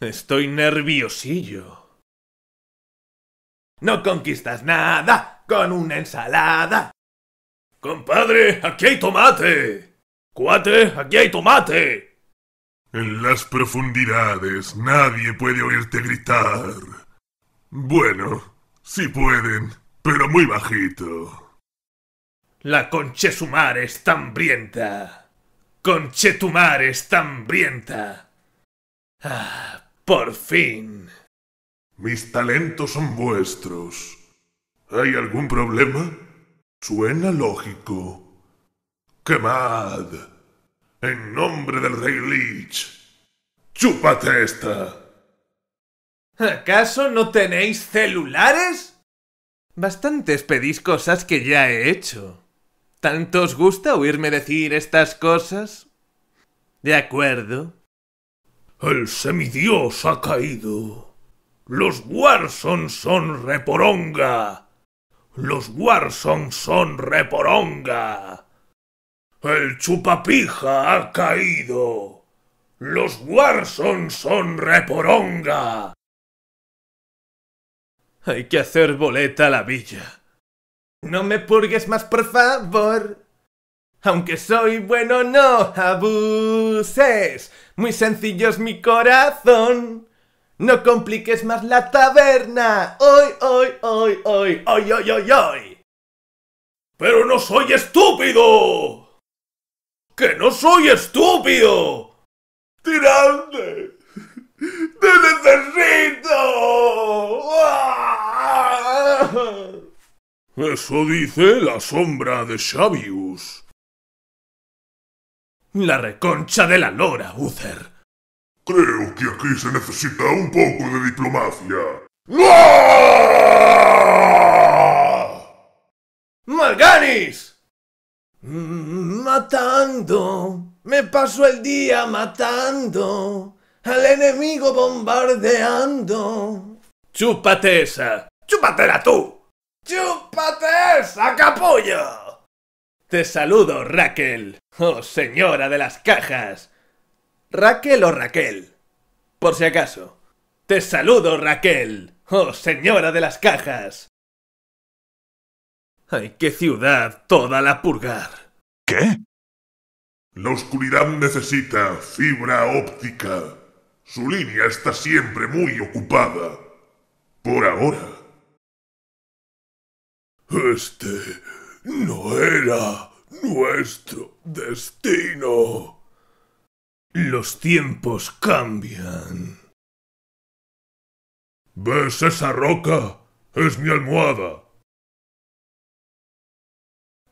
Estoy nerviosillo. No conquistas nada con una ensalada. Compadre, aquí hay tomate. Cuate, aquí hay tomate. En las profundidades nadie puede oírte gritar. Bueno, sí pueden, pero muy bajito. La conchetumar es hambrienta. Conchetumar está hambrienta. Ah, por fin. Mis talentos son vuestros. ¿Hay algún problema? Suena lógico. ¡Quemad! En nombre del rey Lich. ¡Chúpate esta! ¿Acaso no tenéis celulares? Bastantes pedís cosas que ya he hecho. ¿Tanto os gusta oírme decir estas cosas? De acuerdo, el semidios ha caído. Los Warson son reporonga. Los Warson son reporonga. El chupapija ha caído. Los Warson son reporonga. Hay que hacer boleta a la villa. No me purgues más, por favor. Aunque soy bueno, no abuses. Muy sencillo es mi corazón. No compliques más la taberna. Hoy, hoy, hoy, hoy, hoy, hoy, hoy, hoy. Pero no soy estúpido. Que no soy estúpido. Tirante. Te necesito. Eso dice la sombra de Xavius. La reconcha de la lora, Uther. Creo que aquí se necesita un poco de diplomacia. ¡No! Matando. Me paso el día matando. Al enemigo bombardeando. ¡Chúpate esa! ¡Chúpatela tú! ¡Chúpate esa, capullo! Te saludo, Raquel. Oh, señora de las cajas. Raquel o Raquel. Por si acaso. Te saludo, Raquel. Oh, señora de las cajas. ¡Ay, qué ciudad toda la purgar! ¿Qué? La oscuridad necesita fibra óptica. Su línea está siempre muy ocupada. Por ahora. Este no era nuestro destino. Los tiempos cambian. ¿Ves esa roca? Es mi almohada.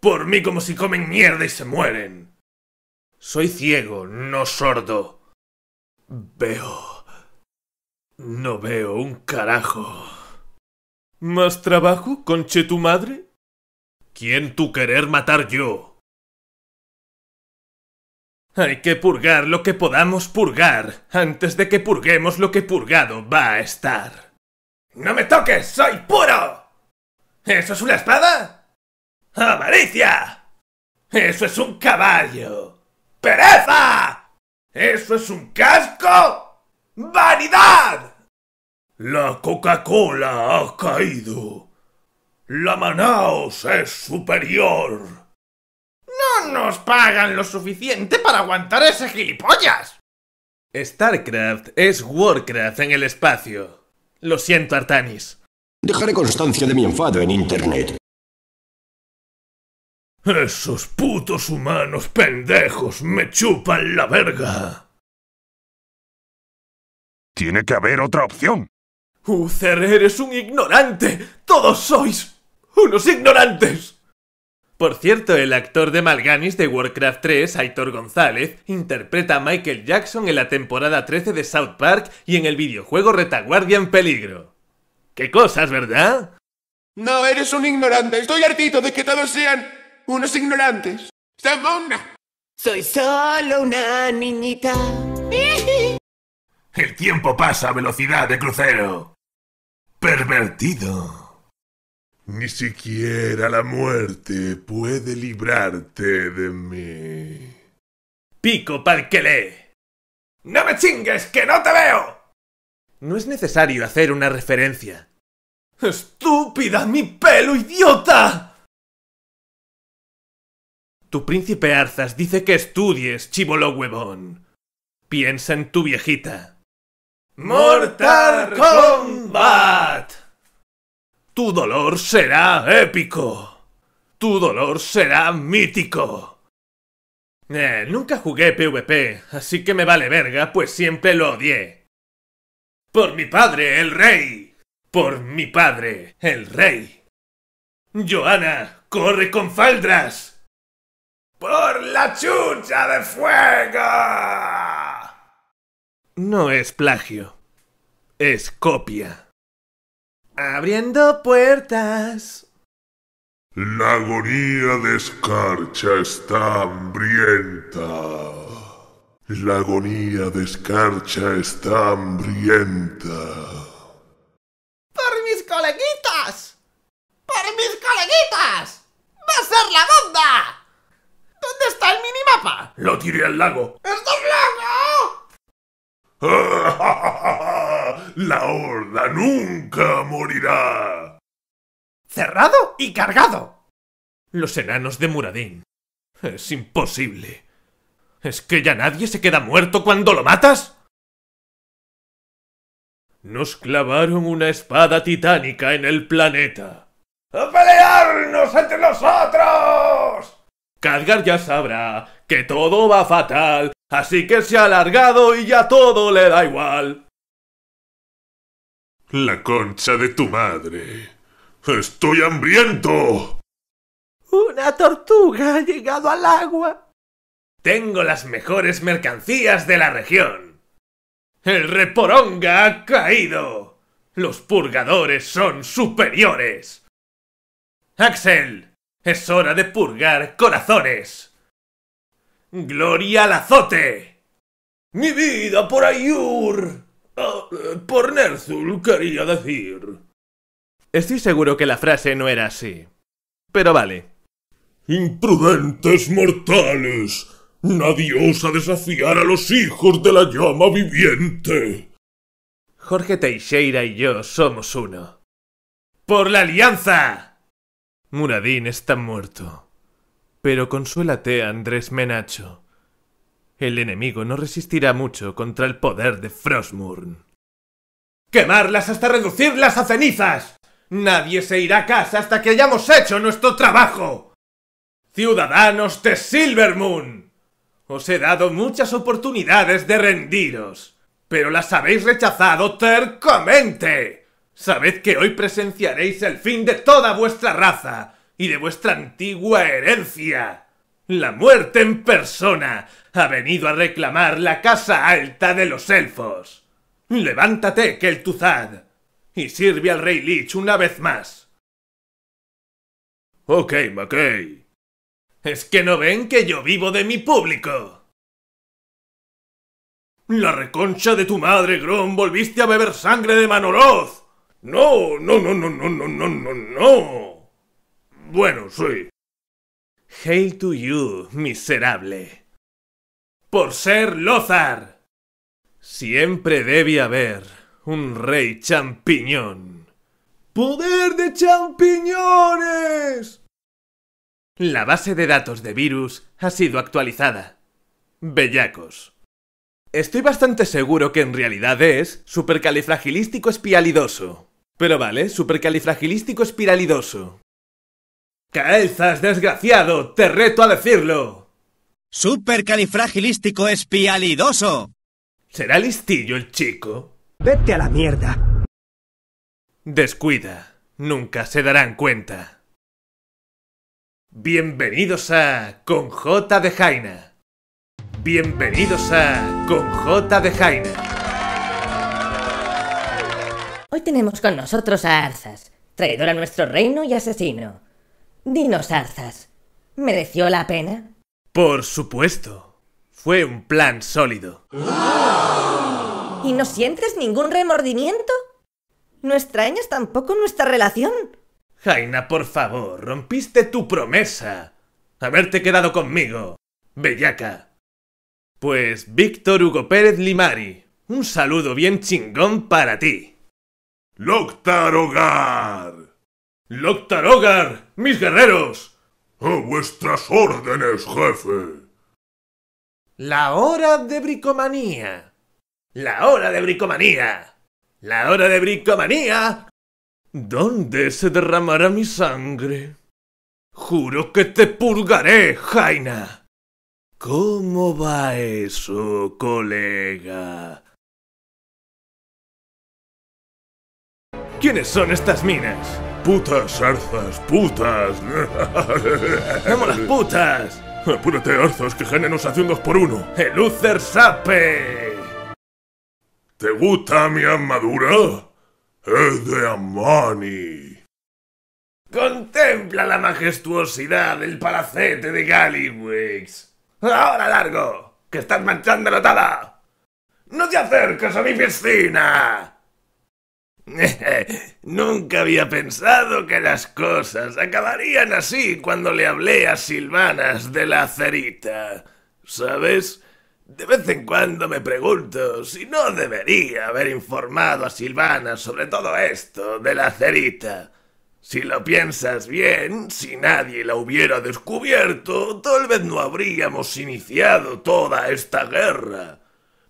Por mí como si comen mierda y se mueren. Soy ciego, no sordo. Veo... No veo un carajo. ¿Más trabajo, conche tu madre? ¿Quién tú querer matar yo? Hay que purgar lo que podamos purgar antes de que purguemos lo que purgado va a estar. ¡No me toques! ¡Soy puro! ¿Eso es una espada? ¡Avaricia! ¡Eso es un caballo! ¡Pereza! ¡Eso es un casco! ¡Vanidad! La Coca-Cola ha caído. La Manaos es superior. No nos pagan lo suficiente para aguantar ese gilipollas. StarCraft es Warcraft en el espacio. Lo siento, Artanis. Dejaré constancia de mi enfado en Internet. Esos putos humanos pendejos me chupan la verga. Tiene que haber otra opción. Uther, eres un ignorante. Todos sois ¡Unos ignorantes! Por cierto, el actor de Malganis de Warcraft 3, Aitor González, interpreta a Michael Jackson en la temporada 13 de South Park y en el videojuego Retaguardia en Peligro. ¡Qué cosas, verdad? No, eres un ignorante. Estoy hartito de que todos sean unos ignorantes. Soy solo una niñita. El tiempo pasa a velocidad de crucero. Pervertido. Ni siquiera la muerte puede librarte de mí. Pico Palquele, ¡No me chingues, que no te veo! No es necesario hacer una referencia. ¡Estúpida, mi pelo, idiota! Tu príncipe Arzas dice que estudies, chivolo huevón. Piensa en tu viejita. ¡Mortal combat. Tu dolor será épico. Tu dolor será mítico. Eh, nunca jugué PvP, así que me vale verga, pues siempre lo odié. Por mi padre, el rey. Por mi padre, el rey. Joana, corre con faldras. Por la chucha de fuego. No es plagio. Es copia. Abriendo puertas. La agonía de escarcha está hambrienta. La agonía de escarcha está hambrienta. ¡Por mis coleguitas! ¡Por mis coleguitas! ¡Va a ser la onda! ¿Dónde está el minimapa? Lo tiré al lago. ¡Estás lago! la horda nunca morirá. Cerrado y cargado. Los enanos de Muradín. Es imposible. ¿Es que ya nadie se queda muerto cuando lo matas? Nos clavaron una espada titánica en el planeta. ¡A pelearnos entre nosotros! Cargar ya sabrá que todo va fatal, así que se ha alargado y ya todo le da igual. La concha de tu madre. Estoy hambriento. Una tortuga ha llegado al agua. Tengo las mejores mercancías de la región. El reporonga ha caído. Los purgadores son superiores. Axel, es hora de purgar corazones. Gloria al azote. Mi vida por Ayur. Nerzul, quería decir. Estoy seguro que la frase no era así. Pero vale. Imprudentes mortales. Nadie osa desafiar a los hijos de la llama viviente. Jorge Teixeira y yo somos uno. ¡Por la alianza! Muradín está muerto. Pero consuélate, Andrés Menacho. El enemigo no resistirá mucho contra el poder de Frostmourne quemarlas hasta reducirlas a cenizas. Nadie se irá a casa hasta que hayamos hecho nuestro trabajo. Ciudadanos de Silvermoon! os he dado muchas oportunidades de rendiros, pero las habéis rechazado tercamente. Sabed que hoy presenciaréis el fin de toda vuestra raza y de vuestra antigua herencia. La muerte en persona ha venido a reclamar la casa alta de los elfos. Levántate, Keltuzad, y sirve al rey Lich una vez más. Ok, McKay. ¿Es que no ven que yo vivo de mi público? La reconcha de tu madre, Grom, volviste a beber sangre de Manoroz. No, no, no, no, no, no, no, no, no. Bueno, sí. Hail to you, miserable. Por ser Lothar. Siempre debe haber un rey champiñón. ¡Poder de champiñones! La base de datos de virus ha sido actualizada. Bellacos. Estoy bastante seguro que en realidad es supercalifragilístico espialidoso. Pero vale, supercalifragilístico espiralidoso. ¡Calzas, desgraciado! ¡Te reto a decirlo! ¡Supercalifragilístico espialidoso! ¿Será listillo el chico? Vete a la mierda. Descuida, nunca se darán cuenta. Bienvenidos a Con J de Jaina. Bienvenidos a Con J de Jaina. Hoy tenemos con nosotros a Arzas, traidor a nuestro reino y asesino. Dinos, Arzas, ¿mereció la pena? Por supuesto. Fue un plan sólido. ¿Y no sientes ningún remordimiento? No extrañas tampoco nuestra relación. Jaina, por favor, rompiste tu promesa. Haberte quedado conmigo. Bellaca. Pues Víctor Hugo Pérez Limari, un saludo bien chingón para ti. Loctar Hogar. Loctar Hogar, mis guerreros. A vuestras órdenes, jefe. La hora de bricomanía. La hora de bricomanía. La hora de bricomanía. ¿Dónde se derramará mi sangre? Juro que te purgaré, Jaina. ¿Cómo va eso, colega? ¿Quiénes son estas minas? Putas zarzas, putas. ¡Vamos las putas! Apúrate, Arzos, que Gene nos hace un 2 por uno! ¡El Uther Sape! ¿Te gusta mi armadura? Es de Amani. Contempla la majestuosidad del palacete de Gallywix. Ahora largo, que estás manchando la No te acercas a mi piscina. Nunca había pensado que las cosas acabarían así cuando le hablé a Silvanas de la cerita. ¿Sabes? De vez en cuando me pregunto si no debería haber informado a Silvana sobre todo esto de la cerita. Si lo piensas bien, si nadie la hubiera descubierto, tal vez no habríamos iniciado toda esta guerra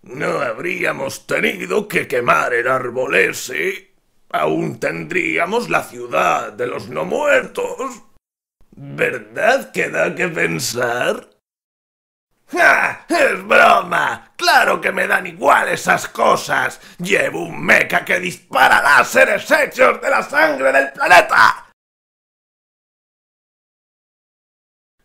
no habríamos tenido que quemar el árbol ese. Aún tendríamos la ciudad de los no muertos. ¿Verdad que da que pensar? ¡Ja! ¡Es broma! ¡Claro que me dan igual esas cosas! ¡Llevo un meca que dispara láseres hechos de la sangre del planeta!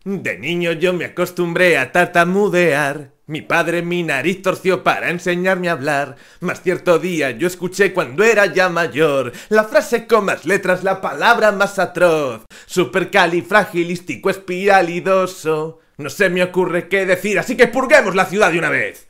De niño yo me acostumbré a tartamudear. Mi padre mi nariz torció para enseñarme a hablar. Mas cierto día yo escuché cuando era ya mayor la frase con más letras, la palabra más atroz. Supercalifragilístico espiralidoso. No se me ocurre qué decir, así que purguemos la ciudad de una vez.